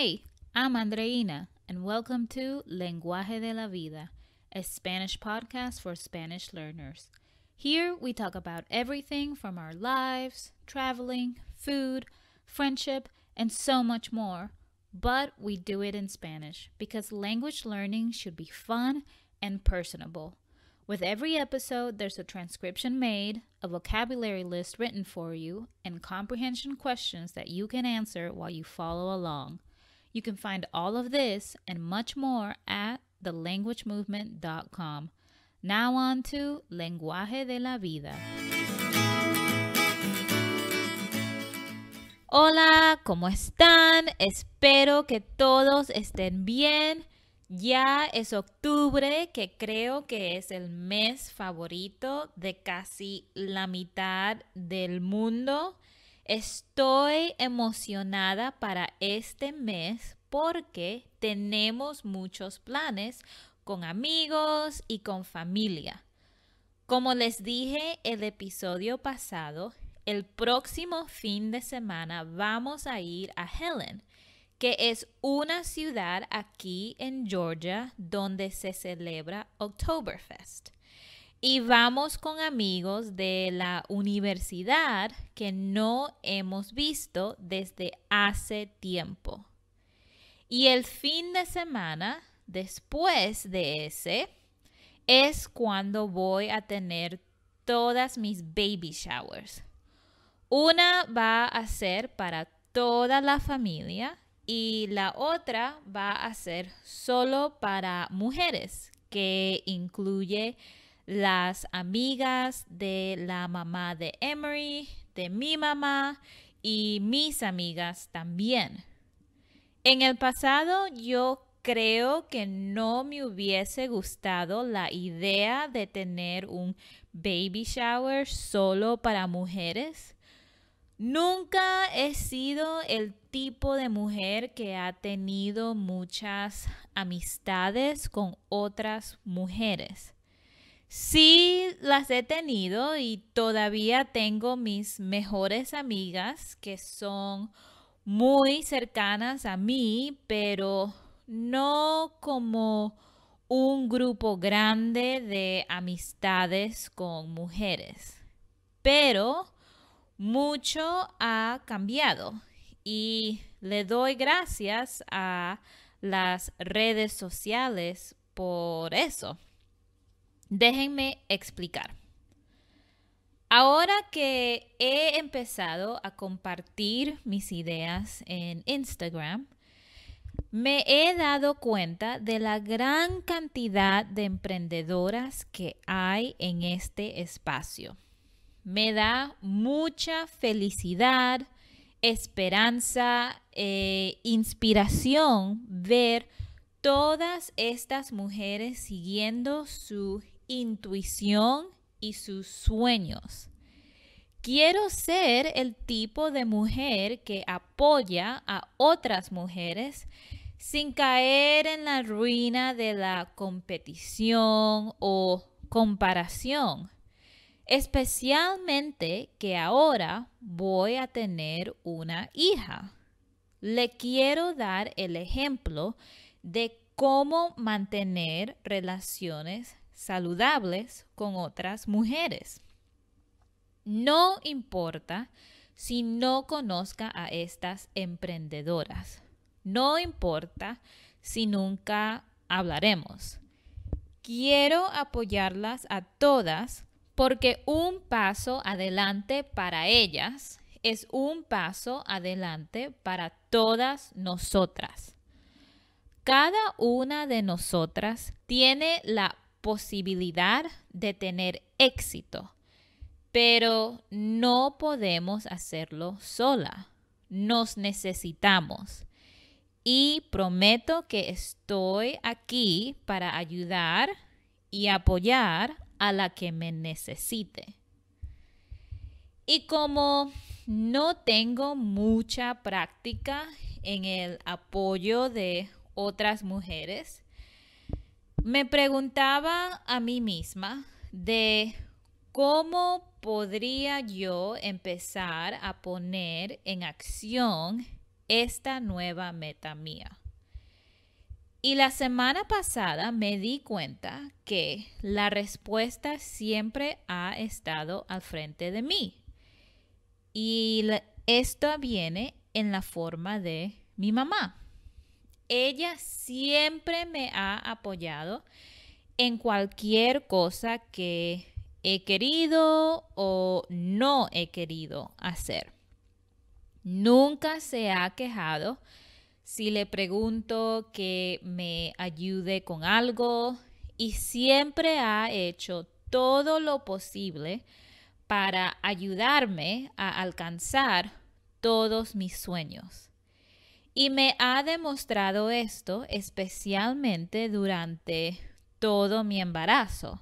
Hey, I'm Andreina, and welcome to Lenguaje de la Vida, a Spanish podcast for Spanish learners. Here we talk about everything from our lives, traveling, food, friendship, and so much more. But we do it in Spanish because language learning should be fun and personable. With every episode, there's a transcription made, a vocabulary list written for you, and comprehension questions that you can answer while you follow along. You can find all of this and much more at thelanguagemovement.com. Now on to Lenguaje de la Vida. Hola, ¿cómo están? Espero que todos estén bien. Ya es octubre, que creo que es el mes favorito de casi la mitad del mundo. Estoy emocionada para este mes porque tenemos muchos planes con amigos y con familia. Como les dije el episodio pasado, el próximo fin de semana vamos a ir a Helen, que es una ciudad aquí en Georgia donde se celebra Oktoberfest. Y vamos con amigos de la universidad que no hemos visto desde hace tiempo. Y el fin de semana después de ese es cuando voy a tener todas mis baby showers. Una va a ser para toda la familia y la otra va a ser solo para mujeres, que incluye las amigas de la mamá de Emery, de mi mamá y mis amigas también. En el pasado yo creo que no me hubiese gustado la idea de tener un baby shower solo para mujeres. Nunca he sido el tipo de mujer que ha tenido muchas amistades con otras mujeres. Sí, las he tenido y todavía tengo mis mejores amigas que son muy cercanas a mí, pero no como un grupo grande de amistades con mujeres. Pero mucho ha cambiado y le doy gracias a las redes sociales por eso. Déjenme explicar. Ahora que he empezado a compartir mis ideas en Instagram, me he dado cuenta de la gran cantidad de emprendedoras que hay en este espacio. Me da mucha felicidad, esperanza e inspiración ver todas estas mujeres siguiendo su intuición y sus sueños. Quiero ser el tipo de mujer que apoya a otras mujeres sin caer en la ruina de la competición o comparación. Especialmente que ahora voy a tener una hija. Le quiero dar el ejemplo de cómo mantener relaciones saludables con otras mujeres. No importa si no conozca a estas emprendedoras. No importa si nunca hablaremos. Quiero apoyarlas a todas porque un paso adelante para ellas es un paso adelante para todas nosotras. Cada una de nosotras tiene la posibilidad de tener éxito, pero no podemos hacerlo sola. Nos necesitamos. Y prometo que estoy aquí para ayudar y apoyar a la que me necesite. Y como no tengo mucha práctica en el apoyo de otras mujeres, me preguntaba a mí misma de cómo podría yo empezar a poner en acción esta nueva meta mía. Y la semana pasada me di cuenta que la respuesta siempre ha estado al frente de mí. Y esto viene en la forma de mi mamá ella siempre me ha apoyado en cualquier cosa que he querido o no he querido hacer. Nunca se ha quejado si le pregunto que me ayude con algo y siempre ha hecho todo lo posible para ayudarme a alcanzar todos mis sueños. Y me ha demostrado esto especialmente durante todo mi embarazo.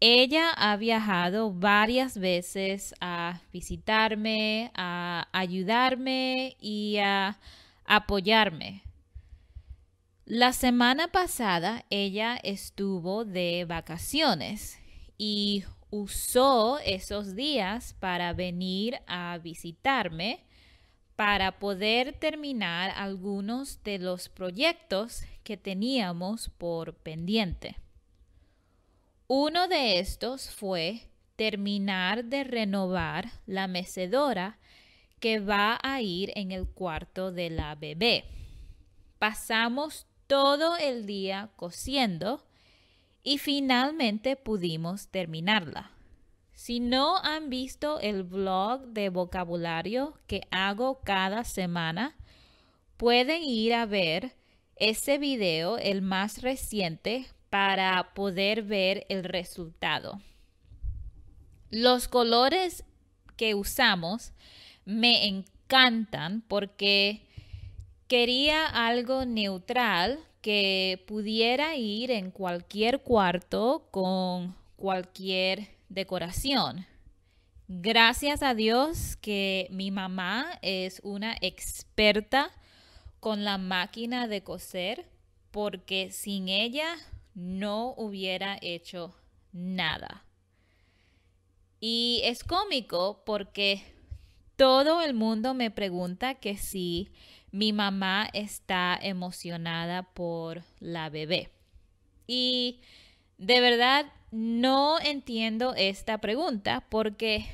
Ella ha viajado varias veces a visitarme, a ayudarme y a apoyarme. La semana pasada ella estuvo de vacaciones y usó esos días para venir a visitarme para poder terminar algunos de los proyectos que teníamos por pendiente. Uno de estos fue terminar de renovar la mecedora que va a ir en el cuarto de la bebé. Pasamos todo el día cosiendo y finalmente pudimos terminarla. Si no han visto el blog de vocabulario que hago cada semana, pueden ir a ver ese video, el más reciente, para poder ver el resultado. Los colores que usamos me encantan porque quería algo neutral que pudiera ir en cualquier cuarto con cualquier decoración. Gracias a Dios que mi mamá es una experta con la máquina de coser porque sin ella no hubiera hecho nada. Y es cómico porque todo el mundo me pregunta que si mi mamá está emocionada por la bebé. Y de verdad, no entiendo esta pregunta porque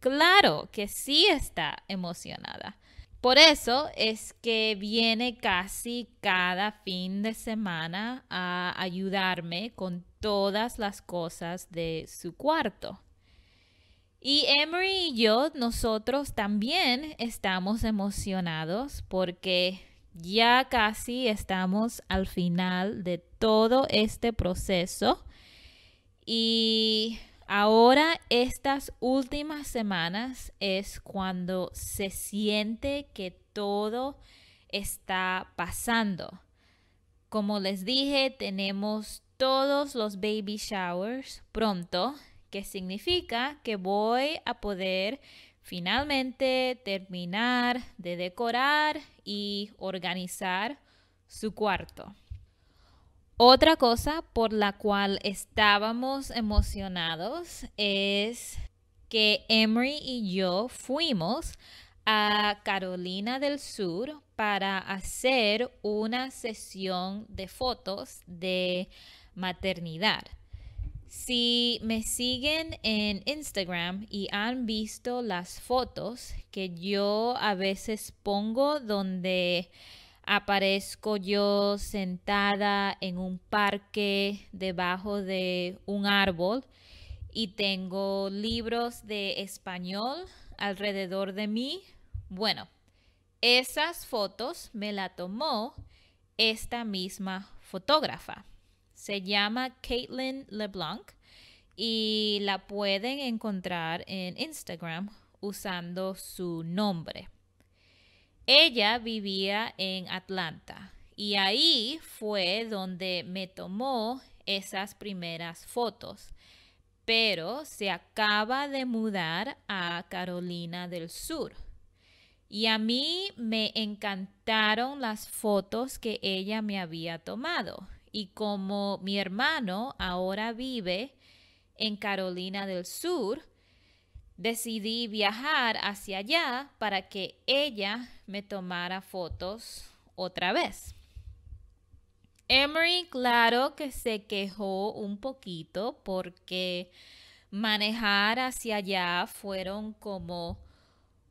claro que sí está emocionada. Por eso es que viene casi cada fin de semana a ayudarme con todas las cosas de su cuarto. Y Emery y yo, nosotros también estamos emocionados porque ya casi estamos al final de todo este proceso y ahora estas últimas semanas es cuando se siente que todo está pasando. Como les dije, tenemos todos los baby showers pronto, que significa que voy a poder finalmente terminar de decorar y organizar su cuarto. Otra cosa por la cual estábamos emocionados es que Emery y yo fuimos a Carolina del Sur para hacer una sesión de fotos de maternidad. Si me siguen en Instagram y han visto las fotos que yo a veces pongo donde aparezco yo sentada en un parque debajo de un árbol y tengo libros de español alrededor de mí. Bueno, esas fotos me la tomó esta misma fotógrafa. Se llama Caitlin LeBlanc y la pueden encontrar en Instagram usando su nombre. Ella vivía en Atlanta y ahí fue donde me tomó esas primeras fotos, pero se acaba de mudar a Carolina del Sur. Y a mí me encantaron las fotos que ella me había tomado y como mi hermano ahora vive en Carolina del Sur, decidí viajar hacia allá para que ella me tomara fotos otra vez. Emery, claro que se quejó un poquito porque manejar hacia allá fueron como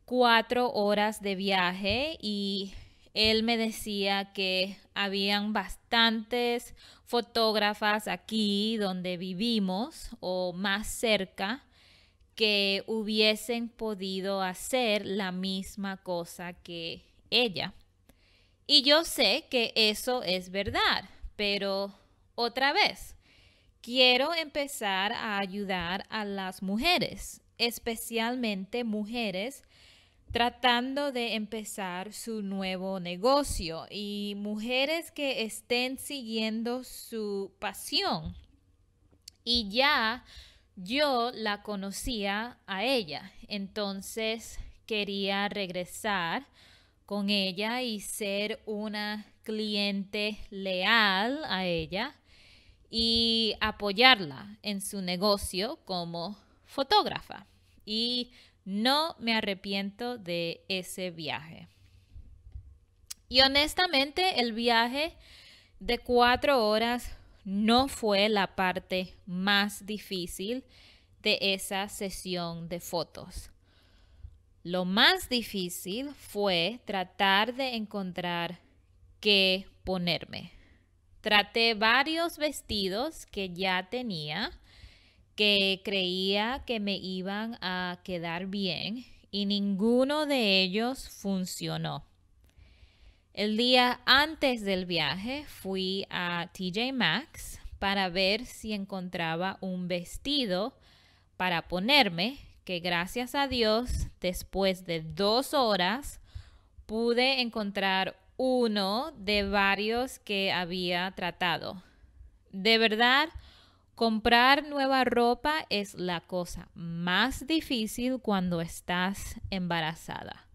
cuatro horas de viaje y él me decía que habían bastantes fotógrafas aquí donde vivimos o más cerca que hubiesen podido hacer la misma cosa que ella. Y yo sé que eso es verdad, pero otra vez, quiero empezar a ayudar a las mujeres, especialmente mujeres tratando de empezar su nuevo negocio y mujeres que estén siguiendo su pasión. Y ya yo la conocía a ella, entonces quería regresar con ella y ser una cliente leal a ella y apoyarla en su negocio como fotógrafa. Y no me arrepiento de ese viaje. Y honestamente, el viaje de cuatro horas no fue la parte más difícil de esa sesión de fotos. Lo más difícil fue tratar de encontrar qué ponerme. Traté varios vestidos que ya tenía que creía que me iban a quedar bien y ninguno de ellos funcionó. El día antes del viaje fui a TJ Maxx para ver si encontraba un vestido para ponerme que gracias a Dios después de dos horas pude encontrar uno de varios que había tratado. De verdad, Comprar nueva ropa es la cosa más difícil cuando estás embarazada.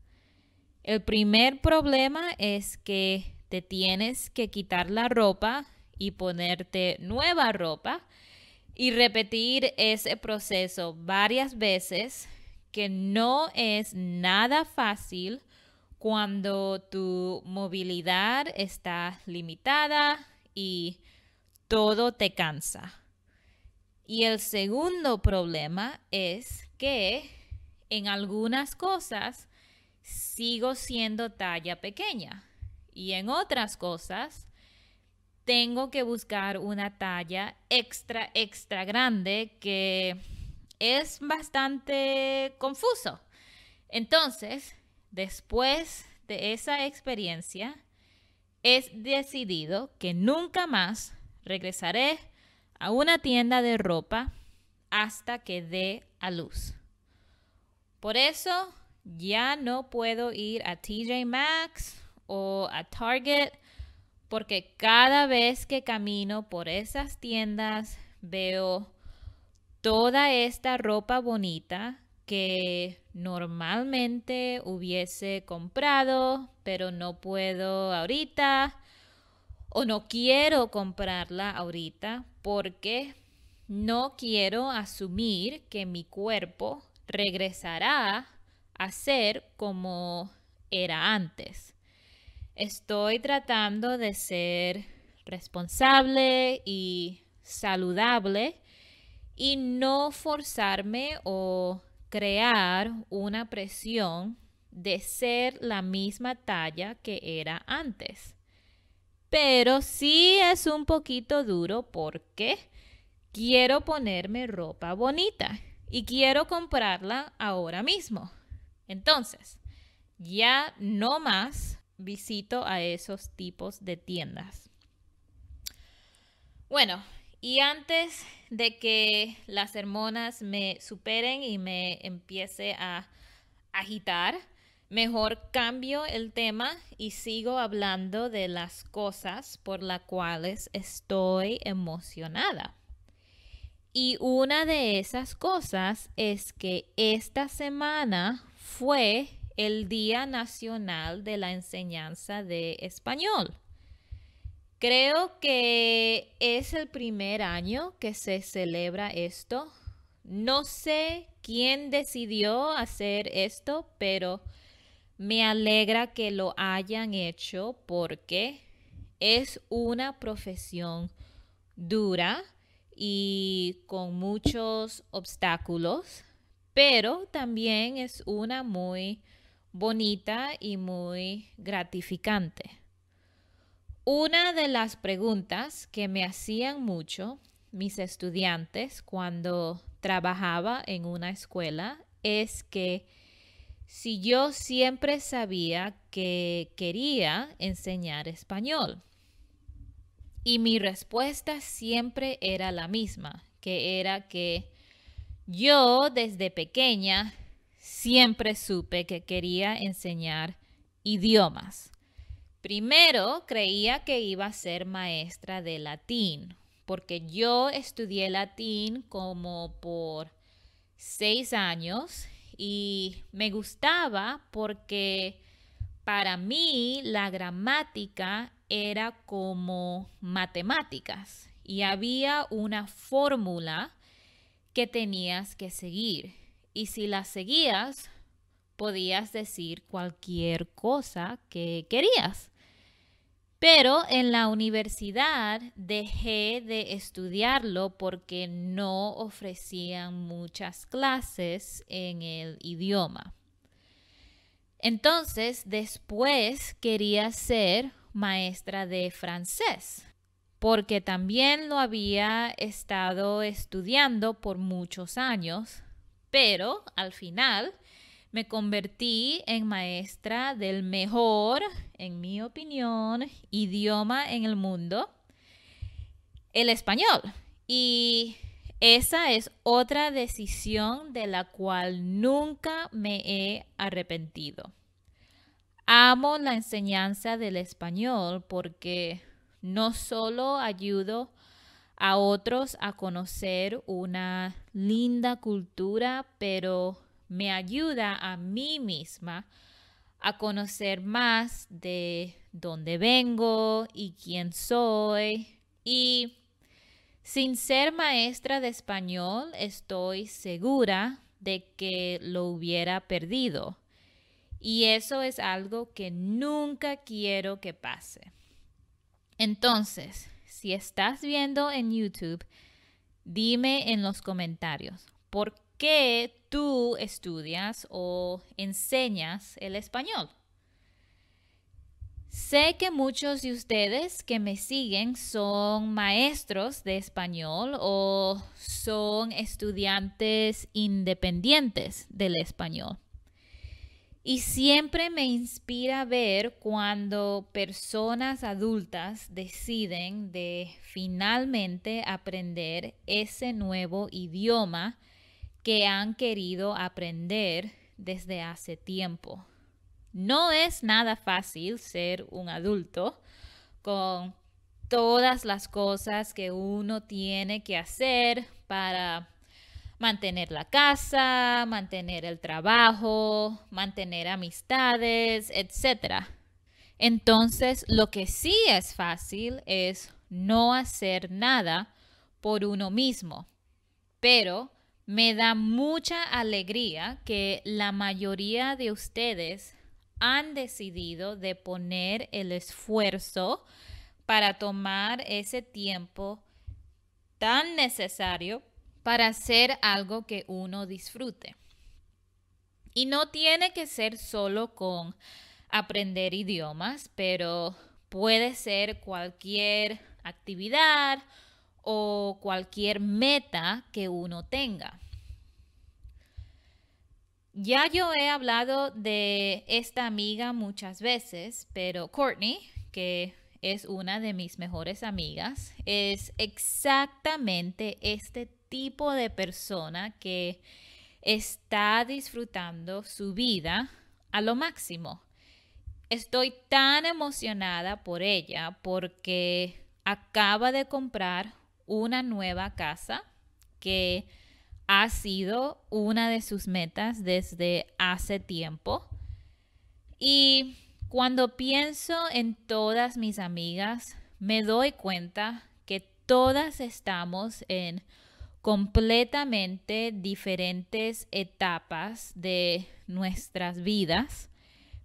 El primer problema es que te tienes que quitar la ropa y ponerte nueva ropa y repetir ese proceso varias veces que no es nada fácil cuando tu movilidad está limitada y todo te cansa. Y el segundo problema es que en algunas cosas sigo siendo talla pequeña y en otras cosas tengo que buscar una talla extra, extra grande que es bastante confuso. Entonces, después de esa experiencia, es decidido que nunca más regresaré a una tienda de ropa hasta que dé a luz. Por eso ya no puedo ir a TJ Maxx o a Target porque cada vez que camino por esas tiendas veo toda esta ropa bonita que normalmente hubiese comprado, pero no puedo ahorita o no quiero comprarla ahorita porque no quiero asumir que mi cuerpo regresará a ser como era antes. Estoy tratando de ser responsable y saludable y no forzarme o crear una presión de ser la misma talla que era antes pero sí es un poquito duro porque quiero ponerme ropa bonita y quiero comprarla ahora mismo. Entonces, ya no más visito a esos tipos de tiendas. Bueno, y antes de que las hermanas me superen y me empiece a agitar, Mejor cambio el tema y sigo hablando de las cosas por las cuales estoy emocionada. Y una de esas cosas es que esta semana fue el Día Nacional de la Enseñanza de Español. Creo que es el primer año que se celebra esto. No sé quién decidió hacer esto, pero me alegra que lo hayan hecho porque es una profesión dura y con muchos obstáculos, pero también es una muy bonita y muy gratificante. Una de las preguntas que me hacían mucho mis estudiantes cuando trabajaba en una escuela es que si yo siempre sabía que quería enseñar español? Y mi respuesta siempre era la misma, que era que yo desde pequeña siempre supe que quería enseñar idiomas. Primero creía que iba a ser maestra de latín, porque yo estudié latín como por seis años y me gustaba porque para mí la gramática era como matemáticas y había una fórmula que tenías que seguir y si la seguías podías decir cualquier cosa que querías. Pero en la universidad dejé de estudiarlo porque no ofrecían muchas clases en el idioma. Entonces, después quería ser maestra de francés, porque también lo había estado estudiando por muchos años, pero al final me convertí en maestra del mejor, en mi opinión, idioma en el mundo, el español. Y esa es otra decisión de la cual nunca me he arrepentido. Amo la enseñanza del español porque no solo ayudo a otros a conocer una linda cultura, pero me ayuda a mí misma a conocer más de dónde vengo y quién soy. Y sin ser maestra de español, estoy segura de que lo hubiera perdido. Y eso es algo que nunca quiero que pase. Entonces, si estás viendo en YouTube, dime en los comentarios, ¿por que tú estudias o enseñas el español. Sé que muchos de ustedes que me siguen son maestros de español o son estudiantes independientes del español. Y siempre me inspira ver cuando personas adultas deciden de finalmente aprender ese nuevo idioma que han querido aprender desde hace tiempo. No es nada fácil ser un adulto con todas las cosas que uno tiene que hacer para mantener la casa, mantener el trabajo, mantener amistades, etc. Entonces, lo que sí es fácil es no hacer nada por uno mismo. Pero me da mucha alegría que la mayoría de ustedes han decidido de poner el esfuerzo para tomar ese tiempo tan necesario para hacer algo que uno disfrute. Y no tiene que ser solo con aprender idiomas, pero puede ser cualquier actividad o cualquier meta que uno tenga. Ya yo he hablado de esta amiga muchas veces, pero Courtney, que es una de mis mejores amigas, es exactamente este tipo de persona que está disfrutando su vida a lo máximo. Estoy tan emocionada por ella porque acaba de comprar una nueva casa que ha sido una de sus metas desde hace tiempo. Y cuando pienso en todas mis amigas, me doy cuenta que todas estamos en completamente diferentes etapas de nuestras vidas,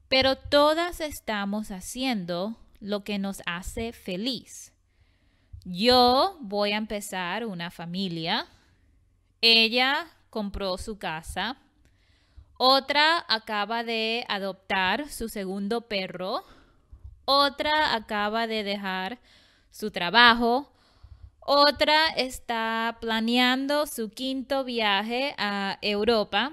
pero todas estamos haciendo lo que nos hace feliz. Yo voy a empezar una familia. Ella compró su casa. Otra acaba de adoptar su segundo perro. Otra acaba de dejar su trabajo. Otra está planeando su quinto viaje a Europa.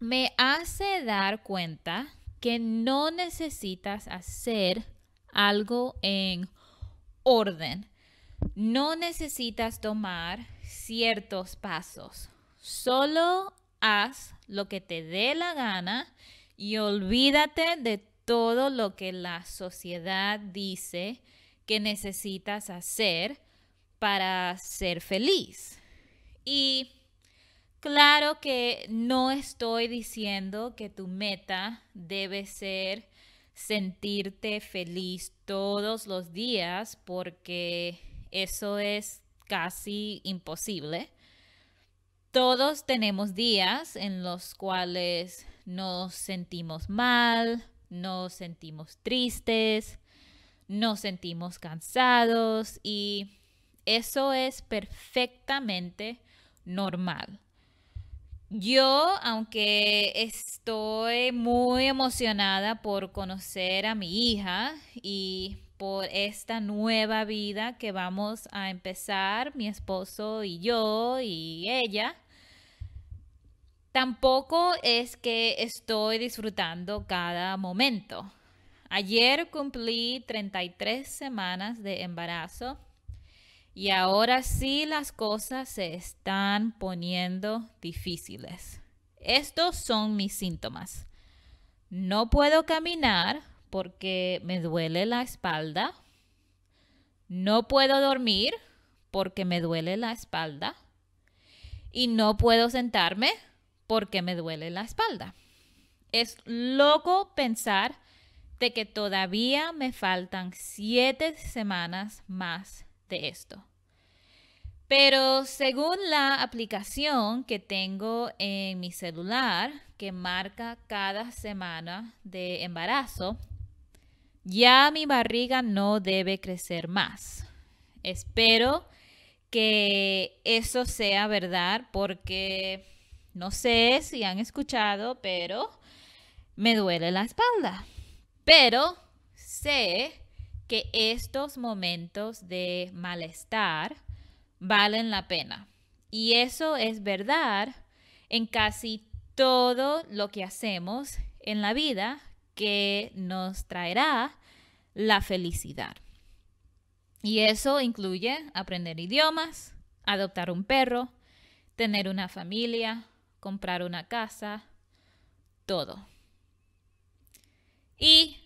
Me hace dar cuenta que no necesitas hacer algo en orden. No necesitas tomar ciertos pasos. Solo haz lo que te dé la gana y olvídate de todo lo que la sociedad dice que necesitas hacer para ser feliz. Y claro que no estoy diciendo que tu meta debe ser sentirte feliz todos los días porque eso es casi imposible. Todos tenemos días en los cuales nos sentimos mal, nos sentimos tristes, nos sentimos cansados y eso es perfectamente normal. Yo, aunque estoy muy emocionada por conocer a mi hija y por esta nueva vida que vamos a empezar, mi esposo y yo y ella, tampoco es que estoy disfrutando cada momento. Ayer cumplí 33 semanas de embarazo y ahora sí las cosas se están poniendo difíciles. Estos son mis síntomas. No puedo caminar porque me duele la espalda. No puedo dormir porque me duele la espalda. Y no puedo sentarme porque me duele la espalda. Es loco pensar de que todavía me faltan siete semanas más de esto. Pero según la aplicación que tengo en mi celular, que marca cada semana de embarazo, ya mi barriga no debe crecer más. Espero que eso sea verdad porque no sé si han escuchado, pero me duele la espalda. Pero sé que estos momentos de malestar valen la pena. Y eso es verdad en casi todo lo que hacemos en la vida que nos traerá la felicidad. Y eso incluye aprender idiomas, adoptar un perro, tener una familia, comprar una casa, todo. Y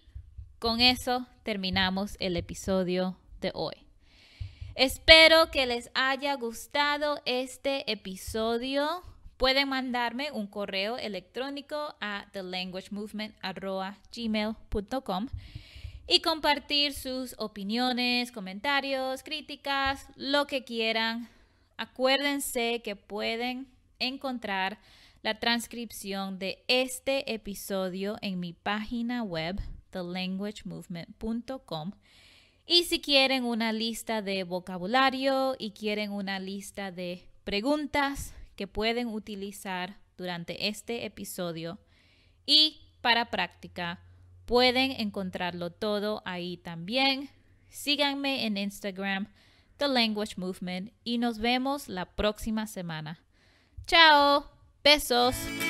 con eso terminamos el episodio de hoy. Espero que les haya gustado este episodio. Pueden mandarme un correo electrónico a thelanguagemovement.gmail.com y compartir sus opiniones, comentarios, críticas, lo que quieran. Acuérdense que pueden encontrar la transcripción de este episodio en mi página web thelanguagemovement.com. Y si quieren una lista de vocabulario y quieren una lista de preguntas que pueden utilizar durante este episodio y para práctica, pueden encontrarlo todo ahí también. Síganme en Instagram, The Language Movement, y nos vemos la próxima semana. Chao, besos.